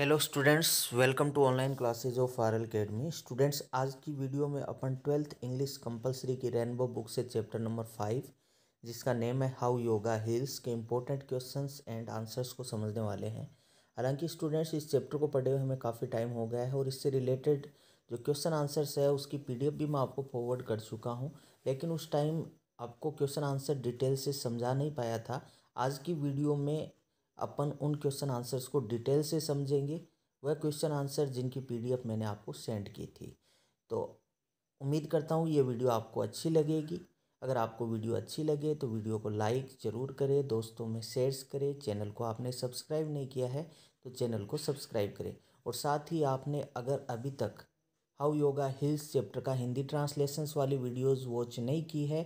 hello students welcome to online classes of R L academy students आज की video में अपन ट्वेल्थ इंग्लिश कंपलसरी की रेनबो बुक से चैप्टर नंबर फाइव जिसका नेम है हाउ योगा हिल्स के इंपॉर्टेंट क्वेश्चंस एंड आंसर्स को समझने वाले हैं हालांकि स्टूडेंट्स इस चैप्टर को पढ़े हुए हमें काफ़ी टाइम हो गया है और इससे रिलेटेड जो क्वेश्चन आंसर्स है उसकी एफ भी मैं आपको फॉरवर्ड कर चुका हूँ लेकिन उस टाइम आपको क्वेश्चन आंसर डिटेल से समझा नहीं पाया था आज की वीडियो में अपन उन क्वेश्चन आंसर्स को डिटेल से समझेंगे वह क्वेश्चन आंसर जिनकी पीडीएफ मैंने आपको सेंड की थी तो उम्मीद करता हूँ ये वीडियो आपको अच्छी लगेगी अगर आपको वीडियो अच्छी लगे तो वीडियो को लाइक ज़रूर करें दोस्तों में शेयर करें चैनल को आपने सब्सक्राइब नहीं किया है तो चैनल को सब्सक्राइब करें और साथ ही आपने अगर अभी तक हाउ योगा हिल्स चैप्टर का हिंदी ट्रांसलेशंस वाली वीडियोस वॉच नहीं की है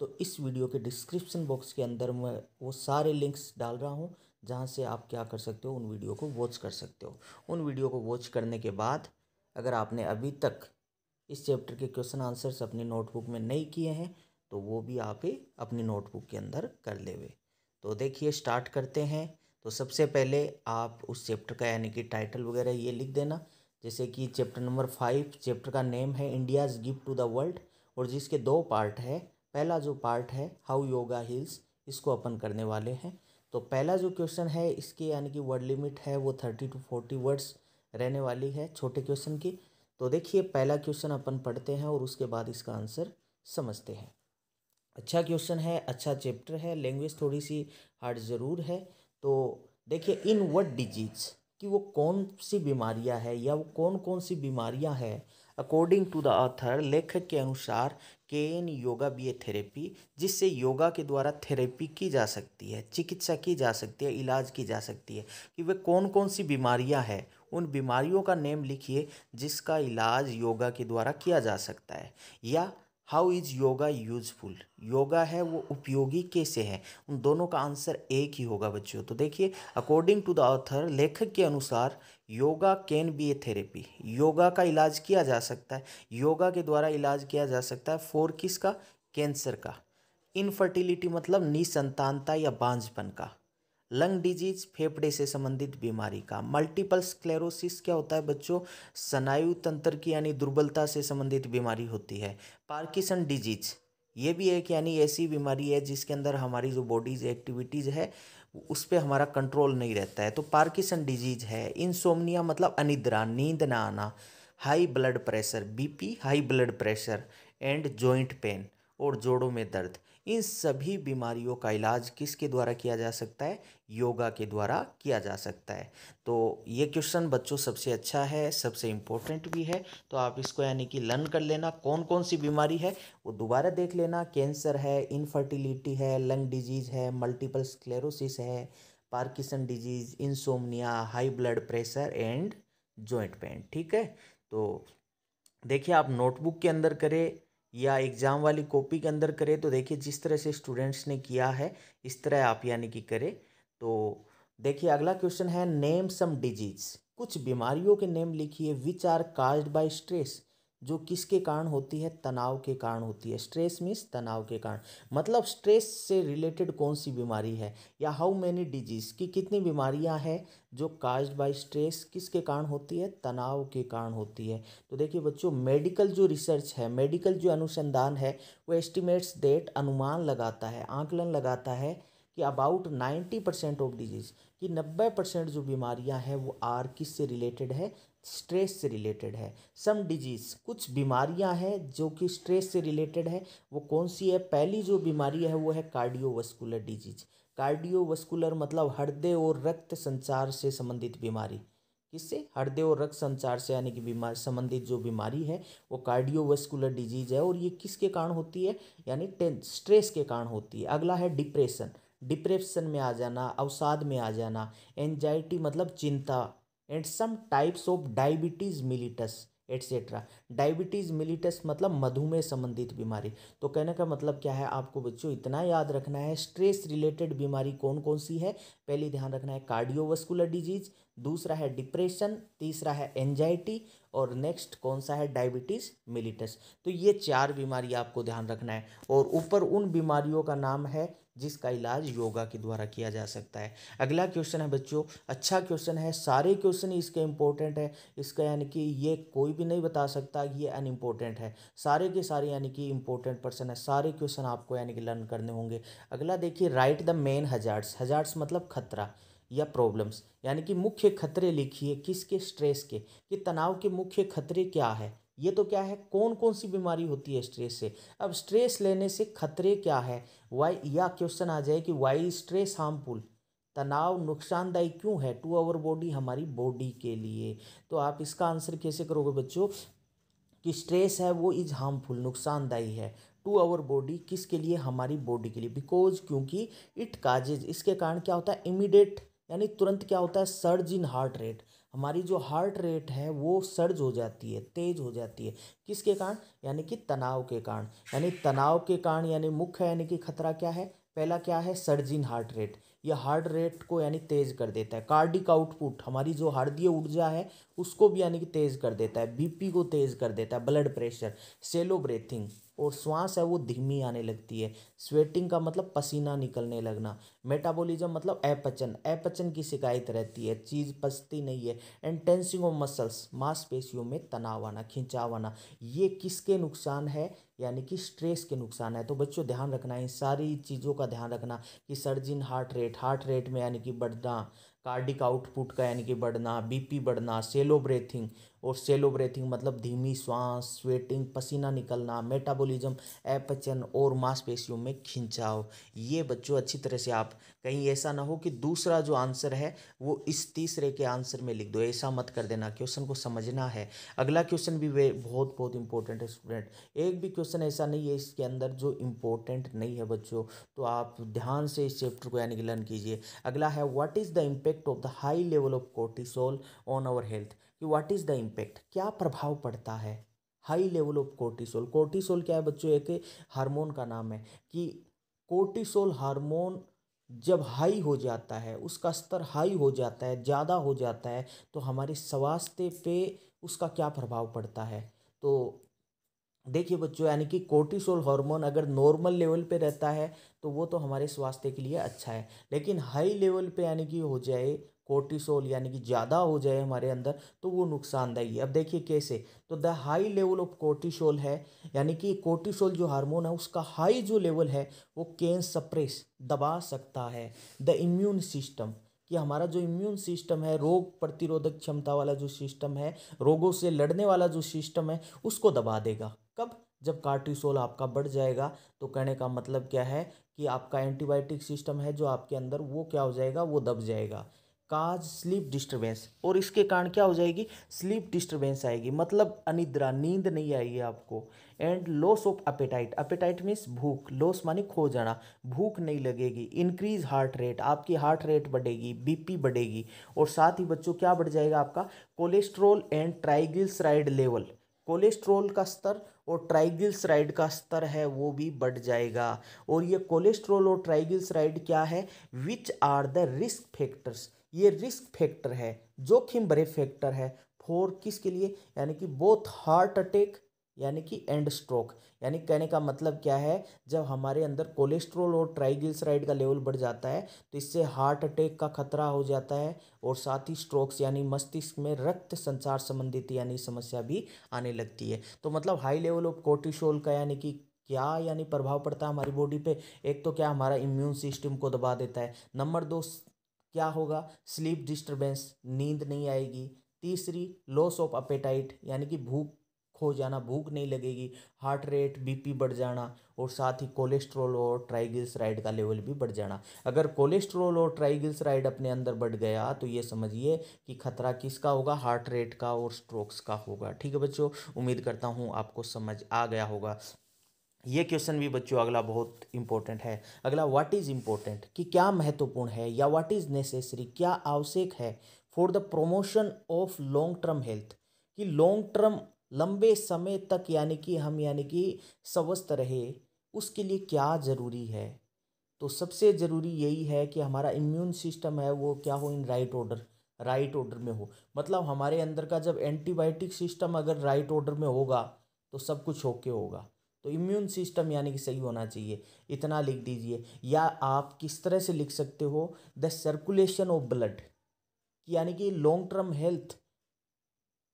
तो इस वीडियो के डिस्क्रिप्शन बॉक्स के अंदर मैं वो सारे लिंक्स डाल रहा हूँ जहाँ से आप क्या कर सकते हो उन वीडियो को वॉच कर सकते हो उन वीडियो को वॉच करने के बाद अगर आपने अभी तक इस चैप्टर के क्वेश्चन आंसर्स अपनी नोटबुक में नहीं किए हैं तो वो भी आप अपनी नोटबुक के अंदर कर लेवे तो देखिए स्टार्ट करते हैं तो सबसे पहले आप उस चैप्टर का यानी कि टाइटल वगैरह ये लिख देना जैसे कि चैप्टर नंबर फाइव चैप्टर का नेम है India's gift to the world और जिसके दो पार्ट है पहला जो पार्ट है हाउ योगा हिल्स इसको अपन करने वाले हैं तो पहला जो क्वेश्चन है इसकी यानी कि वर्ड लिमिट है वो थर्टी टू फोर्टी वर्ड्स रहने वाली है छोटे क्वेश्चन की तो देखिए पहला क्वेश्चन अपन पढ़ते हैं और उसके बाद इसका आंसर समझते हैं अच्छा क्वेश्चन है अच्छा चैप्टर है लैंग्वेज थोड़ी सी हार्ड ज़रूर है तो देखिए इन वट डिजीज कि वो कौन सी बीमारियां है या वो कौन कौन सी बीमारियां हैं अकॉर्डिंग टू द ऑथर लेखक के अनुसार can yoga be a therapy जिससे योगा के द्वारा थेरेपी की जा सकती है चिकित्सा की जा सकती है इलाज की जा सकती है कि वे कौन कौन सी बीमारियां हैं उन बीमारियों का नेम लिखिए जिसका इलाज योगा के द्वारा किया जा सकता है या how is yoga useful yoga है वो उपयोगी कैसे है उन दोनों का आंसर एक ही होगा बच्चों तो देखिए अकॉर्डिंग टू द ऑथर लेखक के अनुसार yoga can be a therapy yoga का इलाज किया जा सकता है योगा के द्वारा इलाज किया जा सकता है फोर किस का कैंसर का इनफर्टिलिटी मतलब निसंतानता या बांझपन का लंग डिजीज फेफड़े से संबंधित बीमारी का मल्टीपल स्क्लेरोसिस क्या होता है बच्चों स्नायु तंत्र की यानी दुर्बलता से संबंधित बीमारी होती है पार्किसन डिजीज ये भी एक यानी ऐसी बीमारी है जिसके अंदर हमारी जो बॉडीज एक्टिविटीज़ है उस पर हमारा कंट्रोल नहीं रहता है तो पार्किसन डिजीज है इंसोमनिया मतलब अनिद्रा नींद ना आना high blood pressure BP high blood pressure and joint pain और जोड़ों में दर्द इन सभी बीमारियों का इलाज किसके द्वारा किया जा सकता है योगा के द्वारा किया जा सकता है तो ये क्वेश्चन बच्चों सबसे अच्छा है सबसे इम्पोर्टेंट भी है तो आप इसको यानी कि लर्न कर लेना कौन कौन सी बीमारी है वो दोबारा देख लेना कैंसर है इनफर्टिलिटी है लंग डिजीज़ है मल्टीपल स्क्लेरोसिस है Parkinson disease insomnia high blood pressure and joint pain ठीक है तो देखिए आप नोटबुक के अंदर करें या एग्ज़ाम वाली कॉपी के अंदर करें तो देखिए जिस तरह से स्टूडेंट्स ने किया है इस तरह आप यानी कि करें तो देखिए अगला क्वेश्चन है नेम सम डिजीज कुछ बीमारियों के नेम लिखिए which are caused by stress जो किसके कारण होती है तनाव के कारण होती है स्ट्रेस मीन्स तनाव के कारण मतलब स्ट्रेस से रिलेटेड कौन सी बीमारी है या हाउ मैनी डिजीज की कितनी बीमारियां हैं जो काज बाय स्ट्रेस किसके कारण होती है तनाव के कारण होती है तो देखिए बच्चों मेडिकल जो रिसर्च है मेडिकल जो अनुसंधान है वो एस्टिमेट्स डेट अनुमान लगाता है आंकलन लगाता है कि about ninety percent of disease कि नब्बे परसेंट जो बीमारियां हैं वो आर किस से रिलेटेड है स्ट्रेस से रिलेटेड है सम डिजीज़ कुछ बीमारियां हैं जो कि स्ट्रेस से रिलेटेड है वो कौन सी है पहली जो बीमारी है वो है कार्डियोवस्कुलर डिजीज कार्डियोवस्कुलर मतलब हृदय और रक्त संचार से संबंधित बीमारी किससे हृदय और रक्त संचार से यानी कि बीमार संबंधित जो बीमारी है वो कार्डियोवस्कुलर डिजीज है और ये किसके कारण होती है यानी स्ट्रेस के कारण होती है अगला है डिप्रेशन डिप्रेशन में आ जाना अवसाद में आ जाना एनजाइटी मतलब चिंता and some types of diabetes mellitus etcetera diabetes mellitus मतलब मधुमेह संबंधित बीमारी तो कहने का मतलब क्या है आपको बच्चों इतना याद रखना है स्ट्रेस रिलेटेड बीमारी कौन कौन सी है पहली ध्यान रखना है कार्डियोवस्कुलर डिजीज दूसरा है डिप्रेशन तीसरा है एंजाइटी और नेक्स्ट कौन सा है डायबिटीज़ मिलिटस तो ये चार बीमारी आपको ध्यान रखना है और ऊपर उन बीमारियों का नाम है जिसका इलाज योगा के द्वारा किया जा सकता है अगला क्वेश्चन है बच्चों अच्छा क्वेश्चन है सारे क्वेश्चन इसके इम्पोर्टेंट है इसका यानी कि ये कोई भी नहीं बता सकता कि ये अनइम्पोर्टेंट है सारे के सारे यानी कि इम्पोर्टेंट पर्सन है सारे क्वेश्चन आपको यानी कि लर्न करने होंगे अगला देखिए write the main hazards hazards मतलब खतरा या प्रॉब्लम्स यानी कि मुख्य खतरे लिखिए किसके स्ट्रेस के कि तनाव के मुख्य खतरे क्या है ये तो क्या है कौन कौन सी बीमारी होती है स्ट्रेस से अब स्ट्रेस लेने से खतरे क्या है वाई या क्वेश्चन आ जाए कि वाई स्ट्रेस हार्मफुल तनाव नुकसानदायी क्यों है टू आवर बॉडी हमारी बॉडी के लिए तो आप इसका आंसर कैसे करोगे बच्चों कि स्ट्रेस है वो इज हार्मफुल नुकसानदायी है टू आवर बॉडी किसके लिए हमारी बॉडी के लिए बिकॉज क्योंकि इट काजेज इसके कारण क्या होता है इमिडिएट यानी तुरंत क्या होता है सर्ज इन हार्ट रेट हमारी जो हार्ट रेट है वो सर्ज हो जाती है तेज हो जाती है किसके कारण यानी कि तनाव के कारण यानी तनाव के कारण यानी मुख्य यानी कि खतरा क्या है पहला क्या है सर्जिंग हार्ट रेट यह हार्ट रेट को यानी तेज़ कर देता है कार्डिक आउटपुट हमारी जो हार्दीय ऊर्जा है उसको भी यानी कि तेज़ कर देता है बीपी को तेज़ कर देता है ब्लड प्रेशर सेलो ब्रेथिंग और श्वास है वो धीमी आने लगती है स्वेटिंग का मतलब पसीना निकलने लगना मेटाबॉलिज्म मतलब अपचन अपचन की शिकायत रहती है चीज़ पचती नहीं है एंड टेंसिंग ऑफ मसल्स मांसपेशियों में तनाव आना खिंचाव आना ये किसके नुकसान है यानी कि स्ट्रेस के नुकसान है तो बच्चों ध्यान रखना इन सारी चीज़ों का ध्यान रखना कि surging heart rate heart rate में यानी कि बढ़ना कार्डिक आउटपुट का यानी कि बढ़ना बीपी बढ़ना सेलो ब्रेथिंग और सेलो ब्रेथिंग मतलब धीमी सांस स्वेटिंग पसीना निकलना मेटाबॉलिज्म एपचन और मांसपेशियों में खिंचाव ये बच्चों अच्छी तरह से आप कहीं ऐसा ना हो कि दूसरा जो आंसर है वो इस तीसरे के आंसर में लिख दो ऐसा मत कर देना क्वेश्चन को समझना है अगला क्वेश्चन भी वे बहुत बहुत इंपॉर्टेंट है स्टूडेंट एक भी क्वेश्चन ऐसा नहीं है इसके अंदर जो इंपॉर्टेंट नहीं है बच्चों तो आप ध्यान से इस चैप्टर को यानी कि लर्न कीजिए अगला है what is the impact of the high level of cortisol on our health कि व्हाट इज़ द इम्पैक्ट क्या प्रभाव पड़ता है high level of cortisol cortisol क्या है बच्चों एक हार्मोन का नाम है कि कोर्टिसोल हार्मोन जब हाई हो जाता है उसका स्तर हाई हो जाता है ज़्यादा हो जाता है तो हमारे स्वास्थ्य पे उसका क्या प्रभाव पड़ता है तो देखिए बच्चों यानी कि कोर्टिसोल हार्मोन अगर नॉर्मल लेवल पे रहता है तो वो तो हमारे स्वास्थ्य के लिए अच्छा है लेकिन हाई लेवल पे यानी कि हो जाए कोर्टिसोल यानी कि ज़्यादा हो जाए हमारे अंदर तो वो नुकसानदायी है अब देखिए कैसे तो the high level of cortisol है यानी कि कोर्टिसोल जो हार्मोन है उसका हाई जो लेवल है वो कैन सप्रेस दबा सकता है द इम्यून सिस्टम कि हमारा जो इम्यून सिस्टम है रोग प्रतिरोधक क्षमता वाला जो सिस्टम है रोगों से लड़ने वाला जो सिस्टम है उसको दबा देगा कब जब कार्टिसोल आपका बढ़ जाएगा तो कहने का मतलब क्या है कि आपका एंटीबायोटिक सिस्टम है जो आपके अंदर वो क्या हो जाएगा वो दब जाएगा काज स्लीप डिस्टरबेंस और इसके कारण क्या हो जाएगी स्लीप डिस्टरबेंस आएगी मतलब अनिद्रा नींद नहीं आएगी आपको and loss of appetite appetite means भूख लॉस माने खो जाना भूख नहीं लगेगी इंक्रीज हार्ट रेट आपकी हार्ट रेट बढ़ेगी बीपी बढ़ेगी और साथ ही बच्चों क्या बढ़ जाएगा आपका cholesterol and triglyceride level cholesterol का स्तर और ट्राइग्लिसराइड का स्तर है वो भी बढ़ जाएगा और ये कोलेस्ट्रोल और ट्राइग्लिसराइड क्या है which are the risk factors ये रिस्क फैक्टर है जोखिम भरे फैक्टर है फोर किसके लिए यानी कि बोथ हार्ट अटैक यानी कि एंड स्ट्रोक यानी कहने का मतलब क्या है जब हमारे अंदर कोलेस्ट्रोल और ट्राइग्लिसराइड का लेवल बढ़ जाता है तो इससे हार्ट अटैक का खतरा हो जाता है और साथ ही स्ट्रोक्स यानी मस्तिष्क में रक्त संचार संबंधित यानी समस्या भी आने लगती है तो मतलब हाई लेवल ऑफ कोर्टिसोल का यानी कि क्या यानी प्रभाव पड़ता है हमारी बॉडी पे एक तो क्या हमारा इम्यून सिस्टम को दबा देता है नंबर दो क्या होगा स्लीप डिस्टर्बेंस नींद नहीं आएगी तीसरी लॉस ऑफ अपेटाइट यानी कि भूख खो जाना भूख नहीं लगेगी हार्ट रेट बीपी बढ़ जाना और साथ ही कोलेस्ट्रॉल और ट्राइग्लिसराइड का लेवल भी बढ़ जाना अगर कोलेस्ट्रॉल और ट्राइग्लिसराइड अपने अंदर बढ़ गया तो ये समझिए कि खतरा किसका होगा हार्ट रेट का और स्ट्रोक्स का होगा ठीक है बच्चों उम्मीद करता हूँ आपको समझ आ गया होगा ये क्वेश्चन भी बच्चों अगला बहुत इंपॉर्टेंट है अगला व्हाट इज़ इम्पोर्टेंट कि क्या महत्वपूर्ण है या व्हाट इज़ नेसेसरी क्या आवश्यक है for the promotion of long term health कि लॉन्ग टर्म लंबे समय तक यानी कि हम यानी कि स्वस्थ रहे उसके लिए क्या ज़रूरी है तो सबसे ज़रूरी यही है कि हमारा इम्यून सिस्टम है वो क्या हो in right order right order में हो मतलब हमारे अंदर का जब एंटीबायोटिक सिस्टम अगर राइट ऑर्डर में होगा तो सब कुछ होके होगा तो इम्यून सिस्टम यानी कि सही होना चाहिए इतना लिख दीजिए या आप किस तरह से लिख सकते हो द सर्कुलेशन ऑफ ब्लड यानी कि लॉन्ग टर्म हेल्थ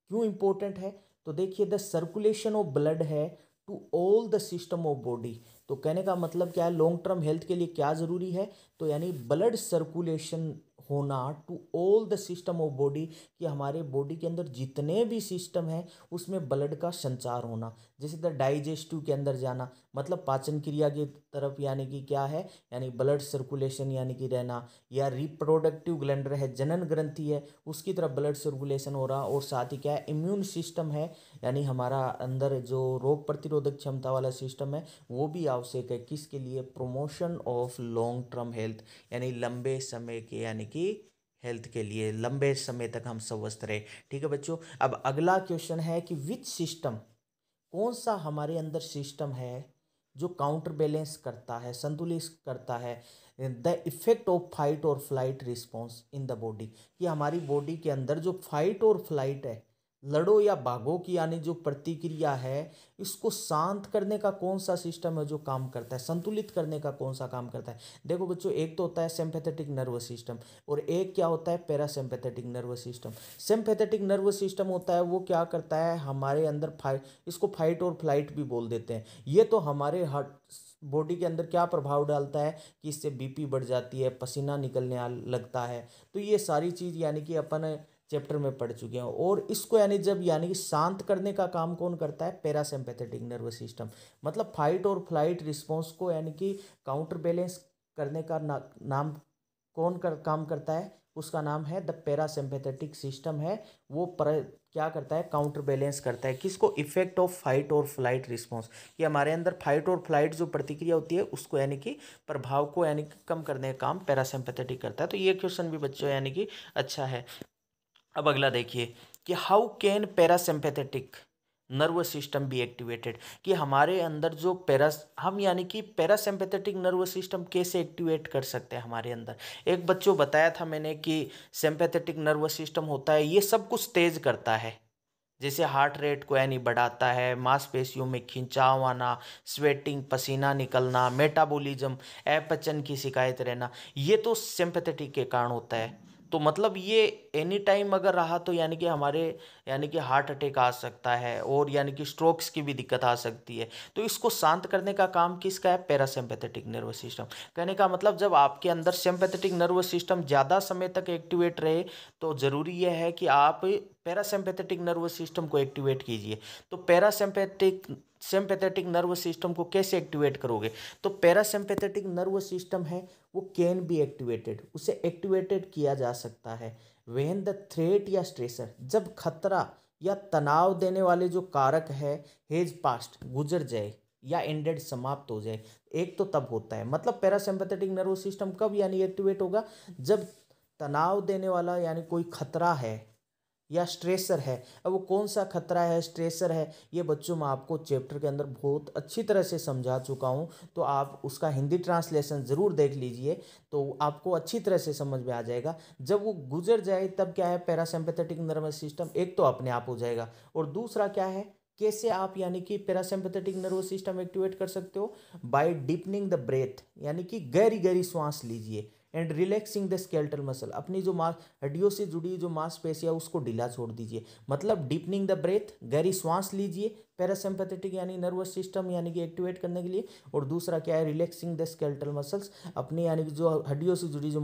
क्यों इम्पोर्टेंट है तो देखिए द सर्कुलेशन ऑफ ब्लड है to all the system of body तो कहने का मतलब क्या है लॉन्ग टर्म हेल्थ के लिए क्या ज़रूरी है तो यानी ब्लड सर्कुलेशन होना to all the system of body कि हमारे बॉडी के अंदर जितने भी सिस्टम हैं उसमें ब्लड का संचार होना जैसे द डाइजेस्टिव के अंदर जाना मतलब पाचन क्रिया की तरफ यानी कि क्या है यानी ब्लड सर्कुलेशन यानी कि रहना या रिप्रोडक्टिव ग्लैंडर है जनन ग्रंथि है उसकी तरफ ब्लड सर्कुलेशन हो रहा और साथ ही क्या है इम्यून सिस्टम है यानी हमारा अंदर जो रोग प्रतिरोधक क्षमता वाला सिस्टम है वो भी आवश्यक है किसके लिए promotion of long term health यानी लंबे समय के यानी कि हेल्थ के लिए लंबे समय तक हम स्वस्थ रहे ठीक है बच्चों अब अगला क्वेश्चन है कि विच सिस्टम कौन सा हमारे अंदर सिस्टम है जो काउंटर बैलेंस करता है संतुलित करता है द इफेक्ट ऑफ फाइट और flight response in the body कि हमारी बॉडी के अंदर जो फाइट और फ्लाइट है लड़ो या भागो की यानी जो प्रतिक्रिया है इसको शांत करने का कौन सा सिस्टम है जो काम करता है संतुलित करने का कौन सा काम करता है देखो बच्चों एक तो होता है सेम्पैथेटिक नर्वस सिस्टम और एक क्या होता है parasympathetic nervous system sympathetic nervous system होता है वो क्या करता है हमारे अंदर फाइट इसको फाइट और फ्लाइट भी बोल देते हैं ये तो हमारे हार्ट बॉडी के अंदर क्या प्रभाव डालता है कि इससे बीपी बढ़ जाती है पसीना निकलने लगता है तो ये सारी चीज़ यानी कि अपन चैप्टर में पढ़ चुके हैं और इसको यानी जब यानी कि शांत करने का काम कौन करता है पैरासिम्पैथेटिक नर्वस सिस्टम मतलब फाइट और फ्लाइट रिस्पॉन्स को यानी कि काउंटर बैलेंस करने का ना, नाम कौन कर काम करता है उसका नाम है द पैरासिम्पैथेटिक सिस्टम है वो पर क्या करता है काउंटर बैलेंस करता है किसको इफेक्ट ऑफ फाइट और फ्लाइट रिस्पॉन्स कि हमारे अंदर फाइट और फ्लाइट जो प्रतिक्रिया होती है उसको यानी कि प्रभाव को यानी कि कम करने का काम पैरासिम्पैथेटिक करता है तो ये क्वेश्चन भी बच्चों यानी कि अच्छा है अब अगला देखिए कि how can parasympathetic nervous system भी एक्टिवेटेड कि हमारे अंदर जो पैरा हम यानी कि पैरासिम्पैथेटिक नर्वस सिस्टम कैसे एक्टिवेट कर सकते हैं हमारे अंदर एक बच्चों बताया था मैंने कि सिम्पैथेटिक नर्वस सिस्टम होता है ये सब कुछ तेज करता है जैसे हार्ट रेट को यानी बढ़ाता है मांसपेशियों में खिंचाव आना स्वेटिंग पसीना निकलना मेटाबॉलिज्म अपचन की शिकायत रहना ये तो सिम्पैथेटिक के कारण होता है तो मतलब ये एनी टाइम अगर रहा तो यानी कि हमारे यानी कि हार्ट अटैक आ सकता है और यानी कि स्ट्रोक्स की भी दिक्कत आ सकती है तो इसको शांत करने का काम किसका है पैरासिम्पैथेटिक नर्वस सिस्टम कहने का मतलब जब आपके अंदर सिम्पैथेटिक नर्वस सिस्टम ज़्यादा समय तक एक्टिवेट रहे तो ज़रूरी यह है कि आप पैरासिम्पैथेटिक नर्वस सिस्टम को एक्टिवेट कीजिए तो पैरासिम्पैथेटिक सिंपैथेटिक नर्व सिस्टम को कैसे एक्टिवेट करोगे तो पैरासिम्पैथेटिक नर्व सिस्टम है वो कैन बी एक्टिवेटेड उसे एक्टिवेटेड किया जा सकता है वेन द थ्रेट या स्ट्रेसर जब खतरा या तनाव देने वाले जो कारक है हेज पास्ट गुजर जाए या एंडेड समाप्त हो जाए एक तो तब होता है मतलब पैरासिम्पैथेटिक नर्व सिस्टम कब यानी एक्टिवेट होगा जब तनाव देने वाला यानी कोई खतरा है या स्ट्रेसर है अब वो कौन सा खतरा है स्ट्रेसर है ये बच्चों मैं आपको चैप्टर के अंदर बहुत अच्छी तरह से समझा चुका हूँ तो आप उसका हिंदी ट्रांसलेशन ज़रूर देख लीजिए तो आपको अच्छी तरह से समझ में आ जाएगा जब वो गुजर जाए तब क्या है पैरासिम्पेथेटिक नर्वस सिस्टम एक तो अपने आप हो जाएगा और दूसरा क्या है कैसे आप यानी कि पैरासिम्पेथेटिक नर्वस सिस्टम एक्टिवेट कर सकते हो बाय डीपनिंग द ब्रेथ यानी कि गहरी गहरी सांस लीजिए and relaxing the skeletal muscle अपनी जो मांस हड्डियों से जुड़ी जो है उसको ढीला छोड़ दीजिए मतलब डीपनिंग द ब्रेथ गहरी सांस लीजिए पैरासिम्पैथेटिक यानी नर्वस सिस्टम यानी कि एक्टिवेट करने के लिए और दूसरा क्या है रिलैक्सिंग द स्केल्टल मसल्स अपनी यानी कि जो हड्डियों से जुड़ी जो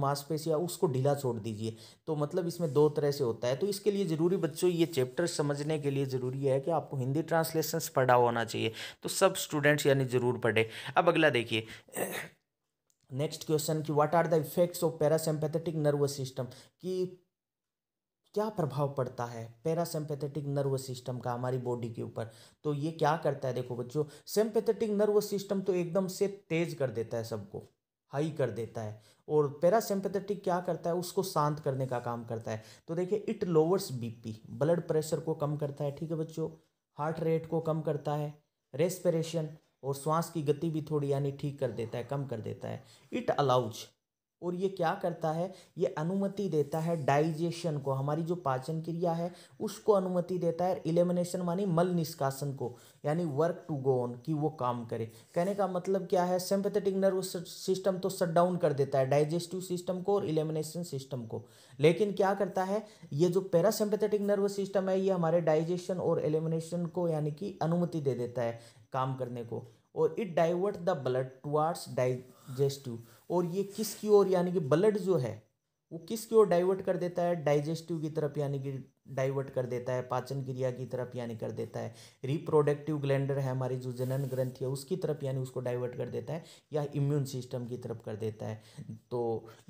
है उसको ढीला छोड़ दीजिए तो मतलब इसमें दो तरह से होता है तो इसके लिए ज़रूरी बच्चों ये चैप्टर समझने के लिए ज़रूरी है कि आपको हिंदी ट्रांसलेशन पढ़ा होना चाहिए तो सब स्टूडेंट्स यानी ज़रूर पढ़े अब अगला देखिए नेक्स्ट क्वेश्चन कि what are the effects of parasympathetic nervous system कि क्या प्रभाव पड़ता है पैरासिम्पैथेटिक नर्वस सिस्टम का हमारी बॉडी के ऊपर तो ये क्या करता है देखो बच्चों सिम्पैथेटिक नर्वस सिस्टम तो एकदम से तेज कर देता है सबको हाई कर देता है और पैरासिम्पैथेटिक क्या करता है उसको शांत करने का काम करता है तो देखिए it lowers BP blood pressure को कम करता है ठीक है बच्चों हार्ट रेट को कम करता है रेस्पिरेशन और श्वास की गति भी थोड़ी यानी ठीक कर देता है कम कर देता है इट अलाउज और ये क्या करता है ये अनुमति देता है डाइजेशन को हमारी जो पाचन क्रिया है उसको अनुमति देता है इलेमिनेशन मानी मल निष्कासन को यानी वर्क टू गो ऑन कि वो काम करे कहने का मतलब क्या है सिंपथेटिक नर्व सिस्टम तो शट डाउन कर देता है डाइजेस्टिव सिस्टम को और इलेमिनेशन सिस्टम को लेकिन क्या करता है ये जो पैरासिम्पथेटिक नर्वस सिस्टम है ये हमारे डाइजेशन और एलिमिनेशन को यानी कि अनुमति दे देता है काम करने को और it divert the blood towards digestive और ये किस की ओर यानी कि ब्लड जो है वो किस की ओर डाइवर्ट कर देता है डाइजेस्टिव की तरफ यानी कि डाइवर्ट कर देता है पाचन क्रिया की तरफ यानी कर देता है रिप्रोडक्टिव ग्लैंडर है हमारी जो जनन ग्रंथि है उसकी तरफ यानी उसको डाइवर्ट कर देता है या इम्यून सिस्टम की तरफ कर देता है तो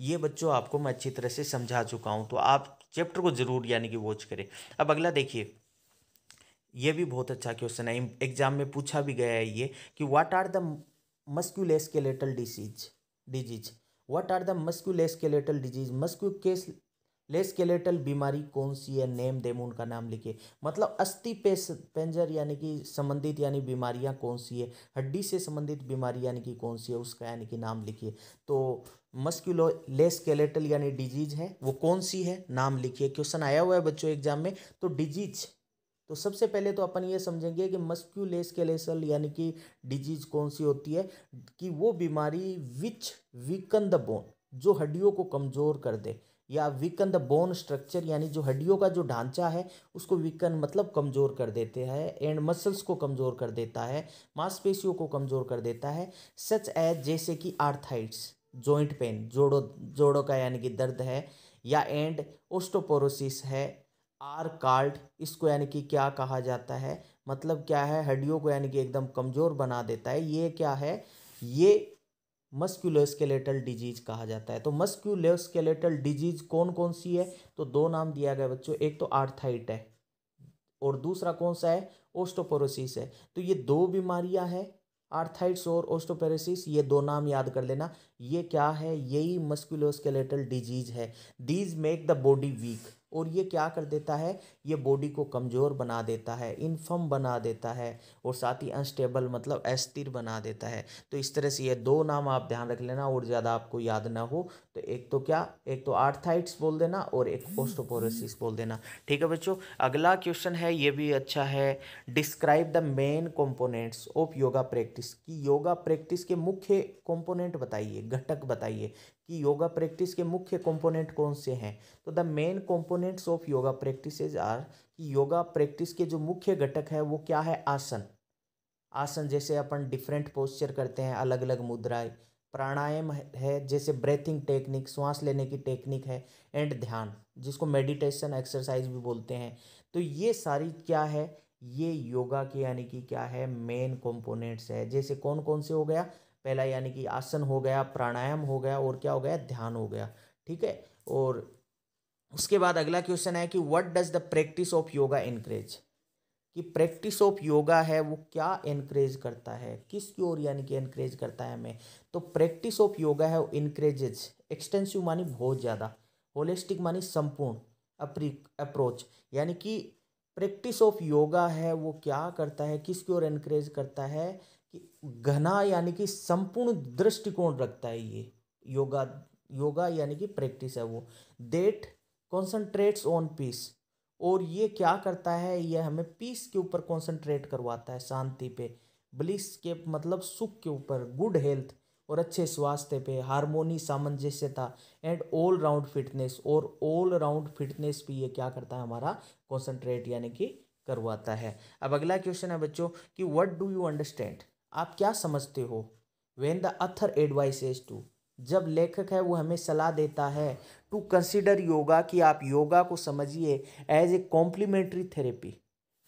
ये बच्चों आपको मैं अच्छी तरह से समझा चुका हूँ तो आप चैप्टर को ज़रूर यानी कि वॉच करें अब अगला देखिए ये भी बहुत अच्छा क्वेश्चन है एग्जाम में पूछा भी गया है ये कि what are the musculoskeletal disease disease what are the musculoskeletal disease musculoskeletal बीमारी कौन सी है नेम देम उनका नाम लिखिए मतलब अस्थि पे पेंजर यानी कि संबंधित यानी बीमारियां कौन सी है हड्डी से संबंधित बीमारी यानी कि कौन सी है उसका यानी कि नाम लिखिए तो मस्क्यूलो लेस्केलेटल यानी डिजीज है वो कौन सी है नाम लिखिए क्वेश्चन आया हुआ है बच्चों एग्जाम में तो डिजीज तो सबसे पहले तो अपन ये समझेंगे कि मस्क्यूलेस्केलेसल यानी कि डिजीज कौन सी होती है कि वो बीमारी विच वीकन द बोन जो हड्डियों को कमज़ोर कर दे या वीकन द बोन स्ट्रक्चर यानी जो हड्डियों का जो ढांचा है उसको वीकन मतलब कमज़ोर कर देते हैं एंड मसल्स को कमज़ोर कर देता है मांसपेशियों को कमज़ोर कर देता है सच एज जैसे कि आर्थाइट्स जॉइंट पेन जोड़ों जोड़ों का यानी कि दर्द है या एंड ओस्टोपोरोसिस है आर कार्ड इसको यानी कि क्या कहा जाता है मतलब क्या है हड्डियों को यानी कि एकदम कमज़ोर बना देता है ये क्या है ये मस्क्यूलोस्केलेटल डिजीज कहा जाता है तो मस्क्यूलोस्केलेटल डिजीज कौन कौन सी है तो दो नाम दिया गया बच्चों एक तो आर्थाइट है और दूसरा कौन सा है ओस्टोपोरोसिस है तो ये दो बीमारियां हैं आर्थाइट्स और ओस्टोपोरोसिस ये दो नाम याद कर लेना ये क्या है यही मस्क्यूलोस्केलेटल डिजीज है these make the body weak और ये क्या कर देता है ये बॉडी को कमज़ोर बना देता है इनफर्म बना देता है और साथ ही अनस्टेबल मतलब अस्थिर बना देता है तो इस तरह से ये दो नाम आप ध्यान रख लेना और ज़्यादा आपको याद ना हो तो एक तो क्या एक तो आर्थाइट्स बोल देना और एक ओस्टोपोरोसिस बोल देना ठीक है बच्चों अगला क्वेश्चन है ये भी अच्छा है describe the main components of yoga practice की योगा प्रैक्टिस के मुख्य कॉम्पोनेंट बताइए घटक बताइए कि योगा प्रैक्टिस के मुख्य कंपोनेंट कौन से हैं तो the main components of yoga practices are कि योगा प्रैक्टिस के जो मुख्य घटक है वो क्या है आसन आसन जैसे अपन डिफरेंट पोस्चर करते हैं अलग अलग मुद्राएं प्राणायाम है जैसे ब्रेथिंग टेक्निक श्वास लेने की टेक्निक है एंड ध्यान जिसको मेडिटेशन एक्सरसाइज भी बोलते हैं तो ये सारी क्या है ये योगा के यानी कि क्या है मेन कंपोनेंट्स है जैसे कौन कौन से हो गया पहला यानी कि आसन हो गया प्राणायाम हो गया और क्या हो गया ध्यान हो गया ठीक है और उसके बाद अगला क्वेश्चन है कि what does the practice of yoga increase कि प्रैक्टिस ऑफ योगा है वो क्या इनक्रेज करता है किसकी ओर यानी कि इनक्रेज करता है हमें तो प्रैक्टिस ऑफ योगा है वो इनक्रेजेज एक्सटेंसिव मानी बहुत ज़्यादा होलिस्टिक मानी संपूर्ण अप्रोच यानी कि प्रैक्टिस ऑफ योगा है वो क्या करता है किसकी ओर इनक्रेज करता है घना यानी कि संपूर्ण दृष्टिकोण रखता है ये योगा योगा यानी कि प्रैक्टिस है वो देट कॉन्सनट्रेट्स ऑन पीस और ये क्या करता है ये हमें पीस के ऊपर कॉन्सनट्रेट करवाता है शांति पे ब्लिस के मतलब सुख के ऊपर गुड हेल्थ और अच्छे स्वास्थ्य पे हारमोनी सामंजस्यता एंड ऑल राउंड फिटनेस और ऑल राउंड फिटनेस भी ये क्या करता है हमारा कॉन्सनट्रेट यानी कि करवाता है अब अगला क्वेश्चन है बच्चों कि व्हाट डू यू अंडरस्टैंड आप क्या समझते हो when the author advises to जब लेखक है वो हमें सलाह देता है टू कंसिडर योगा कि आप योगा को समझिए एज ए कॉम्प्लीमेंट्री थेरेपी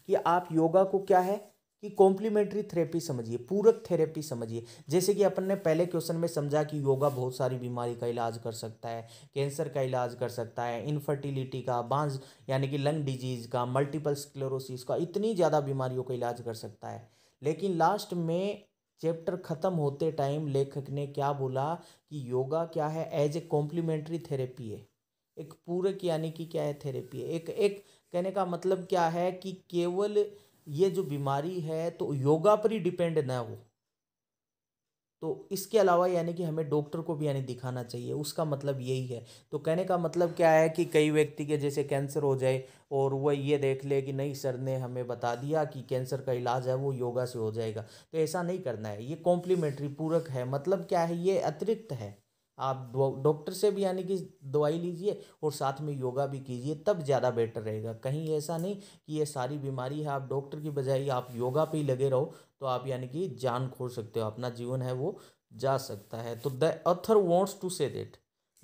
कि आप योगा को क्या है कि कॉम्प्लीमेंट्री थेरेपी समझिए पूरक थेरेपी समझिए जैसे कि अपन ने पहले क्वेश्चन में समझा कि योगा बहुत सारी बीमारी का इलाज कर सकता है कैंसर का इलाज कर सकता है इनफर्टिलिटी का बांझ यानी कि लंग डिजीज़ का मल्टीपल स्क्लेरोसिस का इतनी ज़्यादा बीमारियों का इलाज कर सकता है लेकिन लास्ट में चैप्टर ख़त्म होते टाइम लेखक ने क्या बोला कि योगा क्या है एज ए कॉम्प्लीमेंट्री थेरेपी है एक पूरक यानी कि क्या है थेरेपी है एक एक कहने का मतलब क्या है कि केवल ये जो बीमारी है तो योगा पर ही डिपेंड ना हो तो इसके अलावा यानी कि हमें डॉक्टर को भी यानी दिखाना चाहिए उसका मतलब यही है तो कहने का मतलब क्या है कि कई व्यक्ति के जैसे कैंसर हो जाए और वह ये देख ले कि नहीं सर ने हमें बता दिया कि कैंसर का इलाज है वो योगा से हो जाएगा तो ऐसा नहीं करना है ये कॉम्प्लीमेंट्री पूरक है मतलब क्या है ये अतिरिक्त है आप डॉक्टर से भी यानी कि दवाई लीजिए और साथ में योगा भी कीजिए तब ज़्यादा बेटर रहेगा कहीं ऐसा नहीं कि ये सारी बीमारी है आप डॉक्टर की बजाय आप योगा पे ही लगे रहो तो आप यानी कि जान खो सकते हो अपना जीवन है वो जा सकता है तो the author wants to say that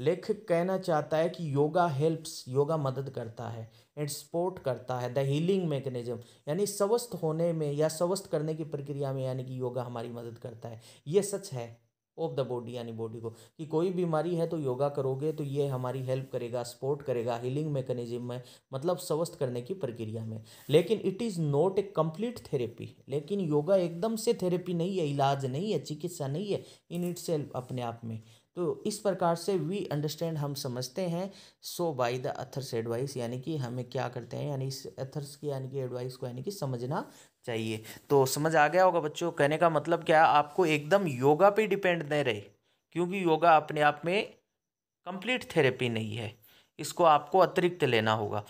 लेखक कहना चाहता है कि योगा हेल्प्स योगा मदद करता है एंड सपोर्ट करता है द हीलिंग मैकेनिज्म यानी स्वस्थ होने में या स्वस्थ करने की प्रक्रिया में यानी कि योगा हमारी मदद करता है ये सच है ऑफ द बॉडी यानी बॉडी को कि कोई बीमारी है तो योगा करोगे तो ये हमारी हेल्प करेगा सपोर्ट करेगा हीलिंग मैकेनिज्म में मतलब स्वस्थ करने की प्रक्रिया में लेकिन it is not a complete therapy लेकिन योगा एकदम से थेरेपी नहीं है इलाज नहीं है चिकित्सा नहीं है इन इट अपने आप में तो इस प्रकार से वी अंडरस्टैंड हम समझते हैं so by the author's advice यानी कि हमें क्या करते हैं यानी इस अथर्स की यानी कि एडवाइस को यानी कि समझना चाहिए तो समझ आ गया होगा बच्चों कहने का मतलब क्या है आपको एकदम योगा पे डिपेंड नहीं रहे क्योंकि योगा अपने आप में कंप्लीट थेरेपी नहीं है इसको आपको अतिरिक्त लेना होगा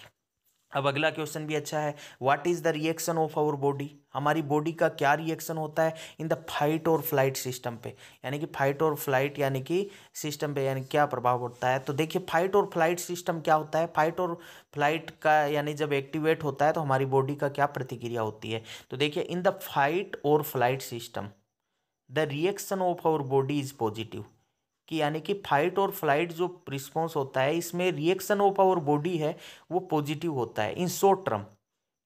अब अगला क्वेश्चन भी अच्छा है what is the reaction of our body हमारी बॉडी का क्या रिएक्शन होता है इन द फाइट और फ्लाइट सिस्टम पे यानी कि फाइट और फ्लाइट यानी कि सिस्टम पे यानी क्या प्रभाव होता है तो देखिए फाइट और फ्लाइट सिस्टम क्या होता है फाइट और फ्लाइट का यानी जब एक्टिवेट होता है तो हमारी बॉडी का क्या प्रतिक्रिया होती है तो देखिए इन द फाइट और flight system the reaction of our body is positive कि यानी कि फाइट और फ्लाइट जो रिस्पॉन्स होता है इसमें रिएक्शन ऑफ आवर बॉडी है वो पॉजिटिव होता है इन शॉर्ट टर्म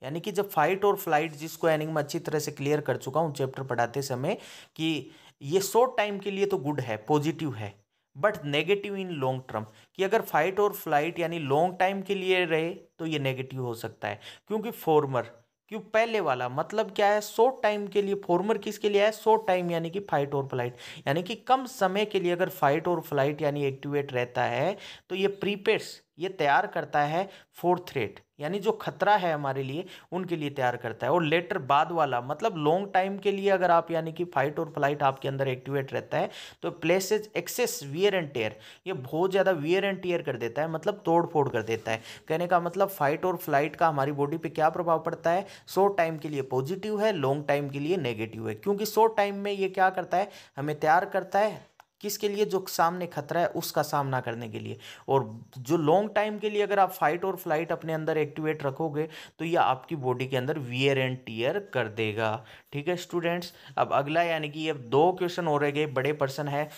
यानी कि जब फाइट और फ्लाइट जिसको यानी मैं अच्छी तरह से क्लियर कर चुका हूँ चैप्टर पढ़ाते समय कि ये शॉर्ट टाइम के लिए तो गुड है पॉजिटिव है but negative in long term कि अगर फाइट और फ्लाइट यानी लॉन्ग टाइम के लिए रहे तो ये नेगेटिव हो सकता है क्योंकि फॉर्मर क्यों पहले वाला मतलब क्या है शॉर्ट टाइम के लिए फॉर्मर किसके लिए है शॉर्ट टाइम यानी कि फाइट और फ्लाइट यानी कि कम समय के लिए अगर फाइट और फ्लाइट यानी एक्टिवेट रहता है तो ये प्रीपेड्स ये तैयार करता है फोर्थ थ्रेट यानी जो खतरा है हमारे लिए उनके लिए तैयार करता है और लेटर बाद वाला मतलब लॉन्ग टाइम के लिए अगर आप यानी कि फाइट और फ्लाइट आपके अंदर एक्टिवेट रहता है तो places excess wear and tear ये बहुत ज़्यादा वियर एंड टेयर कर देता है मतलब तोड़ फोड़ कर देता है कहने का मतलब फाइट और फ्लाइट का हमारी बॉडी पर क्या प्रभाव पड़ता है शॉर्ट टाइम के लिए पॉजिटिव है लॉन्ग टाइम के लिए नेगेटिव है क्योंकि शॉर्ट टाइम में ये क्या करता है हमें तैयार करता है किसके लिए जो सामने खतरा है उसका सामना करने के लिए और जो लॉन्ग टाइम के लिए अगर आप फाइट और फ्लाइट अपने अंदर एक्टिवेट रखोगे तो ये आपकी बॉडी के अंदर वियर एंड टीयर कर देगा ठीक है स्टूडेंट्स अब अगला यानी कि ये दो क्वेश्चन हो रहे गए बड़े पर्सन है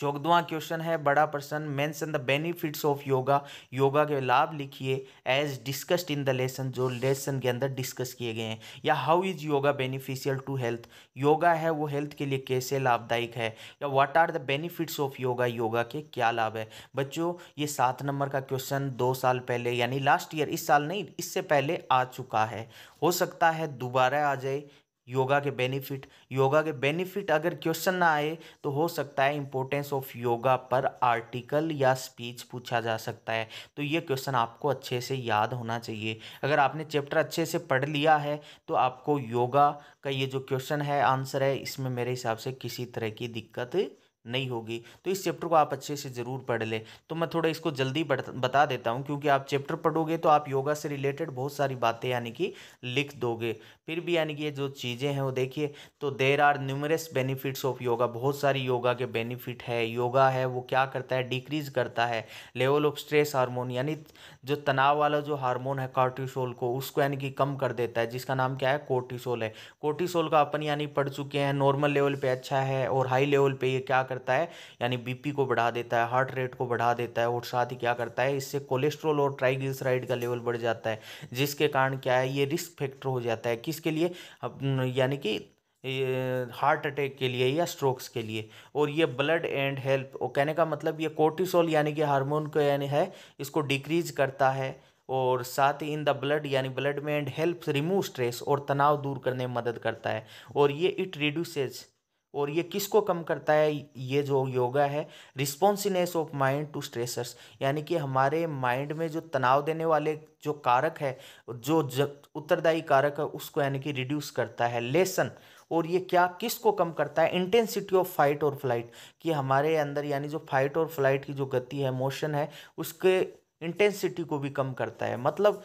चौकदवा क्वेश्चन है बड़ा प्रश्न mention the benefits of yoga yoga के लाभ लिखिए as discussed in the lesson जो लेसन के अंदर डिस्कस किए गए हैं या how is yoga beneficial to health yoga है वो हेल्थ के लिए कैसे लाभदायक है या what are the benefits of yoga yoga के क्या लाभ है बच्चों ये सात नंबर का क्वेश्चन दो साल पहले यानी लास्ट ईयर इस साल नहीं इससे पहले आ चुका है हो सकता है दोबारा आ जाए योगा के बेनिफिट योगा के बेनिफिट अगर क्वेश्चन ना आए तो हो सकता है इंपॉर्टेंस ऑफ योगा पर आर्टिकल या स्पीच पूछा जा सकता है तो ये क्वेश्चन आपको अच्छे से याद होना चाहिए अगर आपने चैप्टर अच्छे से पढ़ लिया है तो आपको योगा का ये जो क्वेश्चन है आंसर है इसमें मेरे हिसाब से किसी तरह की दिक्कत नहीं होगी तो इस चैप्टर को आप अच्छे से ज़रूर पढ़ लें तो मैं थोड़ा इसको जल्दी बता देता हूँ क्योंकि आप चैप्टर पढ़ोगे तो आप योगा से रिलेटेड बहुत सारी बातें यानी कि लिख दोगे फिर भी यानी कि ये जो चीज़ें हैं वो देखिए तो there are numerous benefits of yoga बहुत सारी योगा के बेनिफिट है योगा है वो क्या करता है डिक्रीज करता है लेवल ऑफ स्ट्रेस हार्मोन यानी जो तनाव वाला जो हार्मोन है कार्टिशोल को उसको यानी कि कम कर देता है जिसका नाम क्या है कोर्टिसोल है कोर्टिसोल का अपन यानी पढ़ चुके हैं नॉर्मल लेवल पर अच्छा है और हाई लेवल पर ये क्या करता है यानी बी को बढ़ा देता है हार्ट रेट को बढ़ा देता है और साथ ही क्या करता है इससे कोलेस्ट्रोल और ट्राइग्लिसराइड का लेवल बढ़ जाता है जिसके कारण क्या है ये रिस्क फैक्टर हो जाता है किस किसके लिए यानी कि हार्ट अटैक के लिए या स्ट्रोक्स के लिए और ये ब्लड एंड हेल्प और कहने का मतलब ये कोर्टिसोल यानी कि हार्मोन को यानी है इसको डिक्रीज करता है और साथ ही इन द ब्लड यानी ब्लड में एंड हेल्प रिमूव स्ट्रेस और तनाव दूर करने में मदद करता है और ये इट रिड्यूसेज और ये किसको कम करता है ये जो योगा है responsiveness of mind to stressors यानी कि हमारे माइंड में जो तनाव देने वाले जो कारक है जो उत्तरदायी कारक है उसको यानी कि रिड्यूस करता है लेसन और ये क्या किसको कम करता है इंटेंसिटी ऑफ फाइट और फ्लाइट कि हमारे अंदर यानी जो फाइट और फ्लाइट की जो गति है मोशन है उसके इंटेंसिटी को भी कम करता है मतलब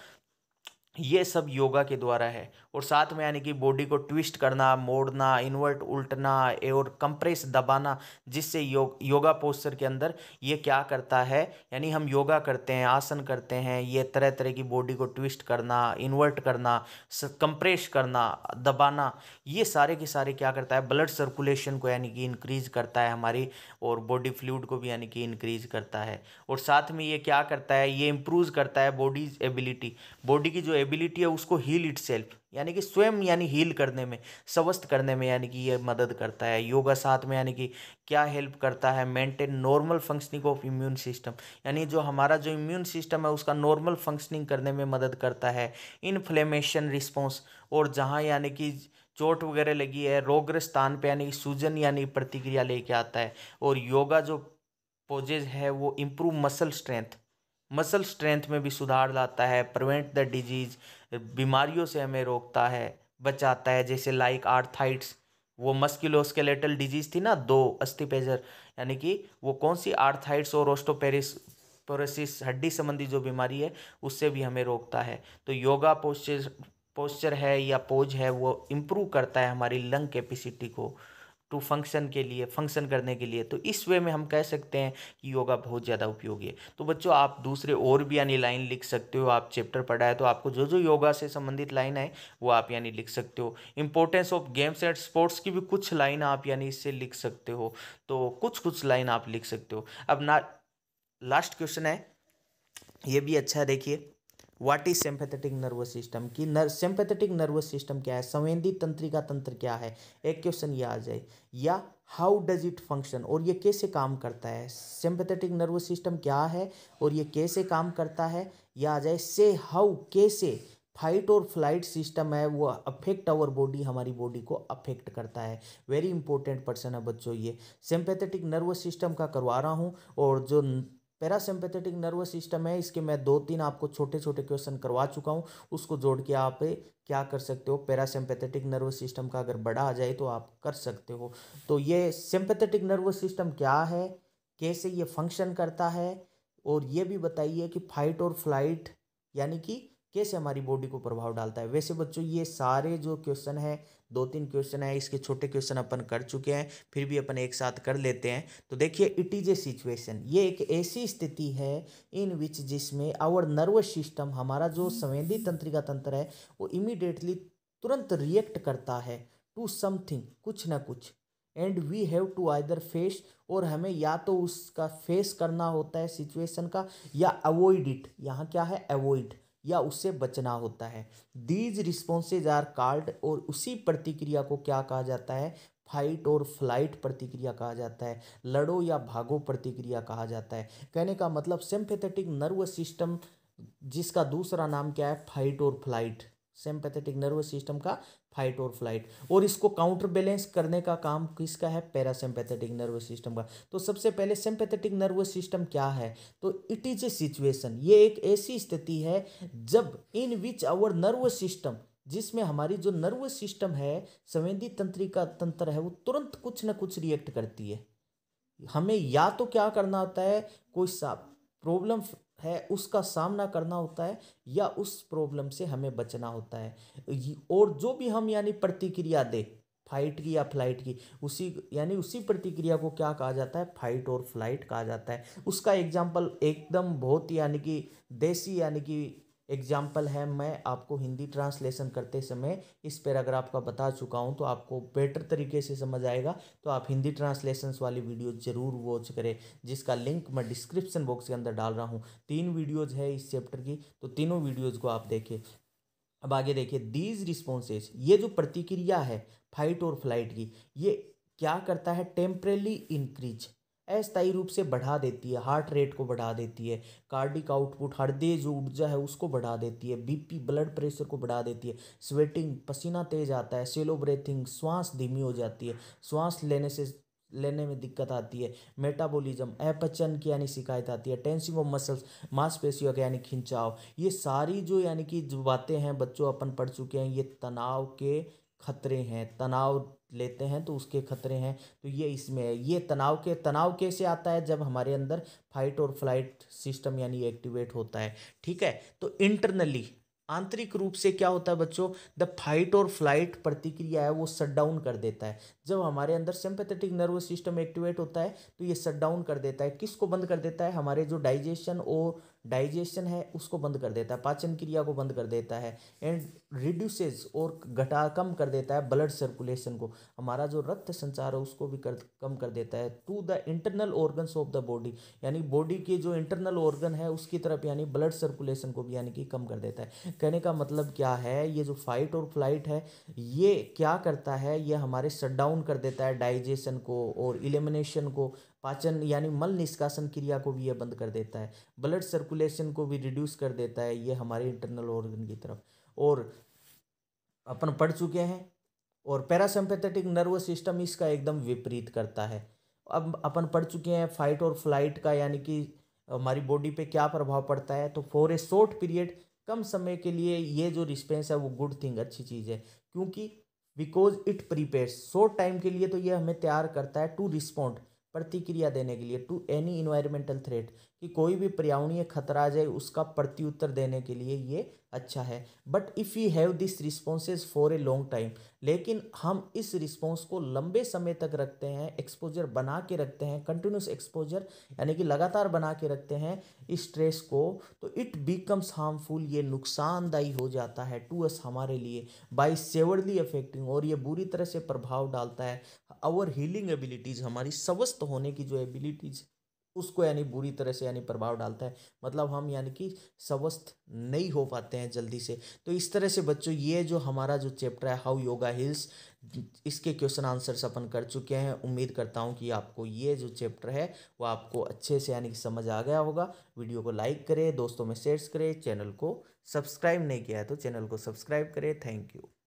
ये सब योगा के द्वारा है और साथ में यानी कि बॉडी को ट्विस्ट करना मोड़ना इन्वर्ट उल्टना और कंप्रेस दबाना जिससे योग योगा पोस्चर के अंदर ये क्या करता है यानी हम योगा करते हैं आसन करते हैं ये तरह तरह की बॉडी को ट्विस्ट करना इन्वर्ट करना कंप्रेस करना दबाना ये सारे के सारे क्या करता है ब्लड सर्कुलेशन को यानी कि इनक्रीज़ करता है हमारी और बॉडी फ्लूड को भी यानी कि इंक्रीज करता है और साथ में ये क्या करता है ये इम्प्रूव करता है बॉडीज एबिलिटी बॉडी की जो एबिलिटी है उसको हील इट सेल्फ यानी कि स्वयं यानी हील करने में स्वस्थ करने में यानी कि ये मदद करता है योगा साथ में यानी कि क्या हेल्प करता है maintain normal functioning of immune system यानी जो हमारा जो इम्यून सिस्टम है उसका नॉर्मल फंक्शनिंग करने में मदद करता है इन्फ्लेमेशन रिस्पॉन्स और जहाँ यानी कि चोट वगैरह लगी है रोग्र स्थान पर यानी सूजन यानी प्रतिक्रिया लेके आता है और योगा जो पोजेज है वो improve muscle strength muscle strength में भी सुधार लाता है प्रिवेंट द डिजीज बीमारियों से हमें रोकता है बचाता है जैसे लाइक आर्थाइट्स वो मस्किलोस्केलेटल डिजीज थी ना दो अस्थि पेजर यानी कि वो कौन सी आर्थाइट्स और ओस्टोपेरिस पोरेसिस हड्डी संबंधी जो बीमारी है उससे भी हमें रोकता है तो योगा पोस्चर पोस्चर है या पोज है वो इम्प्रूव करता है हमारी लंग कैपेसिटी को टू फंक्शन के लिए फंक्शन करने के लिए तो इस वे में हम कह सकते हैं कि योगा बहुत ज़्यादा उपयोगी है तो बच्चों आप दूसरे और भी यानी लाइन लिख सकते हो आप चैप्टर पढ़ा है तो आपको जो जो योगा से संबंधित लाइन है वो आप यानी लिख सकते हो importance of games and sports की भी कुछ लाइन आप यानी इससे लिख सकते हो तो कुछ कुछ लाइन आप लिख सकते हो अब ना लास्ट क्वेश्चन है ये भी अच्छा देखिए what is sympathetic nervous system कि नर सिंपैथेटिक नर्वस सिस्टम क्या है संवेदी तंत्रिका तंत्र क्या है एक क्वेश्चन ये आ जाए या हाउ डज इट फंक्शन और ये कैसे काम करता है सिंपैथेटिक नर्वस सिस्टम क्या है और ये कैसे काम करता है या आ जाए से हाउ कैसे फाइट और फ्लाइट सिस्टम है वो अफेक्ट आवर बॉडी हमारी बॉडी को अफेक्ट करता है वेरी इंपॉर्टेंट पर्सन है बच्चों ये सिंपैथेटिक नर्वस सिस्टम का करवा रहा हूँ और जो पैरासिम्पेथेटिक नर्वस सिस्टम है इसके मैं दो तीन आपको छोटे छोटे क्वेश्चन करवा चुका हूँ उसको जोड़ के आप क्या कर सकते हो पैरासिम्पेथेटिक नर्वस सिस्टम का अगर बड़ा आ जाए तो आप कर सकते हो तो ये सिंपेथेटिक नर्वस सिस्टम क्या है कैसे ये फंक्शन करता है और ये भी बताइए कि फाइट और फ्लाइट यानी कि कैसे हमारी बॉडी को प्रभाव डालता है वैसे बच्चों ये सारे जो क्वेश्चन हैं दो तीन क्वेश्चन है इसके छोटे क्वेश्चन अपन कर चुके हैं फिर भी अपन एक साथ कर लेते हैं तो देखिए इट इज़ ए सिचुएशन ये एक ऐसी स्थिति है इन विच जिसमें आवर नर्वस सिस्टम हमारा जो संवेदी तंत्रिका तंत्र है वो इमिडिएटली तुरंत रिएक्ट करता है टू समथिंग कुछ ना कुछ and we have to either face और हमें या तो उसका फेस करना होता है सिचुएशन का या अवॉइड इट यहाँ क्या है अवॉइड या उससे बचना होता है दीज रिस्पॉन्सेज आर कार्ड और उसी प्रतिक्रिया को क्या कहा जाता है फाइट और फ्लाइट प्रतिक्रिया कहा जाता है लड़ो या भागो प्रतिक्रिया कहा जाता है कहने का मतलब सिंपेथेटिक नर्वस सिस्टम जिसका दूसरा नाम क्या है फाइट और फ्लाइट सिंपैथेटिक नर्वस सिस्टम का फाइट और फ्लाइट और इसको काउंटर बैलेंस करने का काम किसका है पैरासिम्पैथेटिक नर्वस सिस्टम का तो सबसे पहले सिंपैथेटिक नर्वस सिस्टम क्या है तो इट इज़ ए सिचुएशन ये एक ऐसी स्थिति है जब in which our nervous system जिसमें हमारी जो नर्वस सिस्टम है संवेदी तंत्रिका तंत्र है वो तुरंत कुछ ना कुछ रिएक्ट करती है हमें या तो क्या करना होता है कोई सा प्रॉब्लम है उसका सामना करना होता है या उस प्रॉब्लम से हमें बचना होता है और जो भी हम यानी प्रतिक्रिया दे फाइट की या फ्लाइट की उसी यानी उसी प्रतिक्रिया को क्या कहा जाता है फाइट और फ्लाइट कहा जाता है उसका एग्जाम्पल एकदम बहुत यानी कि देसी यानी कि एग्जाम्पल है मैं आपको हिंदी ट्रांसलेशन करते समय इस पैराग्राफ का बता चुका हूँ तो आपको बेटर तरीके से समझ आएगा तो आप हिंदी ट्रांसलेशंस वाली वीडियो ज़रूर वॉच करें जिसका लिंक मैं डिस्क्रिप्सन बॉक्स के अंदर डाल रहा हूँ तीन वीडियोज़ है इस चैप्टर की तो तीनों वीडियोज़ को आप देखें अब आगे देखिए दीज रिस्पॉन्सेज ये जो प्रतिक्रिया है फाइट और फ्लाइट की ये क्या करता है टेम्परेली इंक्रीज अस्थायी रूप से बढ़ा देती है हार्ट रेट को बढ़ा देती है कार्डिक आउटपुट हृदय जो ऊर्जा है उसको बढ़ा देती है बीपी ब्लड प्रेशर को बढ़ा देती है स्वेटिंग पसीना तेज आता है सेलो ब्रेथिंग श्वास धीमी हो जाती है श्वास लेने से लेने में दिक्कत आती है मेटाबॉलिज्म अपचन की यानी शिकायत आती है टेंसिंग ऑफ मसल्स मांसपेशियों का यानी खिंचाव ये सारी जो यानी कि जो बातें हैं बच्चों अपन पढ़ चुके हैं ये तनाव के खतरे हैं तनाव लेते हैं तो उसके खतरे हैं तो ये इसमें है ये तनाव के तनाव कैसे आता है जब हमारे अंदर फाइट और फ्लाइट सिस्टम यानी एक्टिवेट होता है ठीक है तो इंटरनली आंतरिक रूप से क्या होता है बच्चों द फाइट और फ्लाइट प्रतिक्रिया है वो शट डाउन कर देता है जब हमारे अंदर सिंपैथेटिक नर्वस सिस्टम एक्टिवेट होता है तो ये शट डाउन कर देता है किसको बंद कर देता है हमारे जो डाइजेशन और डाइजेशन है उसको बंद कर देता है पाचन क्रिया को बंद कर देता है एंड रिड्यूसेज और घटा कम कर देता है ब्लड सर्कुलेशन को हमारा जो रक्त संचार है उसको भी कर कम कर देता है to the internal organs of the body यानी बॉडी के जो इंटरनल ऑर्गन है उसकी तरफ यानी ब्लड सर्कुलेशन को भी यानी कि कम कर देता है कहने का मतलब क्या है ये जो फाइट और फ्लाइट है ये क्या करता है ये हमारे शट डाउन कर देता है डाइजेशन को और इलेमिनेशन को पाचन यानी मल निष्कासन क्रिया को भी यह बंद कर देता है ब्लड सर्कुलेशन को भी रिड्यूस कर देता है ये हमारे इंटरनल ऑर्गन की तरफ और अपन पढ़ चुके हैं और पैरासम्पैथेटिक नर्वस सिस्टम इसका एकदम विपरीत करता है अब अपन पढ़ चुके हैं फाइट और फ्लाइट का यानी कि हमारी बॉडी पे क्या प्रभाव पड़ता है तो फॉर ए शॉर्ट पीरियड कम समय के लिए ये जो रिस्पेंस है वो गुड थिंग अच्छी चीज़ है क्योंकि because it prepare short time के लिए तो ये हमें तैयार करता है टू रिस्पॉन्ड प्रतिक्रिया देने के लिए टू एनी इन्वायरमेंटल थ्रेट कि कोई भी पर्यावरणीय खतरा आ जाए उसका प्रत्युत्तर देने के लिए ये अच्छा है but if you have this responses for a long time लेकिन हम इस रिस्पॉन्स को लंबे समय तक रखते हैं एक्सपोजर बना के रखते हैं कंटिन्यूस एक्सपोजर यानी कि लगातार बना के रखते हैं इस स्ट्रेस को तो इट बिकम्स हार्मफुल ये नुकसानदायी हो जाता है टू अस हमारे लिए बाई सेवरली अफेक्टिंग और ये बुरी तरह से प्रभाव डालता है आवर हीलिंग एबिलिटीज़ हमारी स्वस्थ होने की जो एबिलिटीज़ उसको यानी बुरी तरह से यानी प्रभाव डालता है मतलब हम यानी कि स्वस्थ नहीं हो पाते हैं जल्दी से तो इस तरह से बच्चों ये जो हमारा जो चैप्टर है हाउ योगा हिल्स इसके क्वेश्चन आंसर्स अपन कर चुके हैं उम्मीद करता हूँ कि आपको ये जो चैप्टर है वो आपको अच्छे से यानी कि समझ आ गया होगा वीडियो को लाइक करें दोस्तों में शेयर करें चैनल को सब्सक्राइब नहीं किया है तो चैनल को सब्सक्राइब करें थैंक यू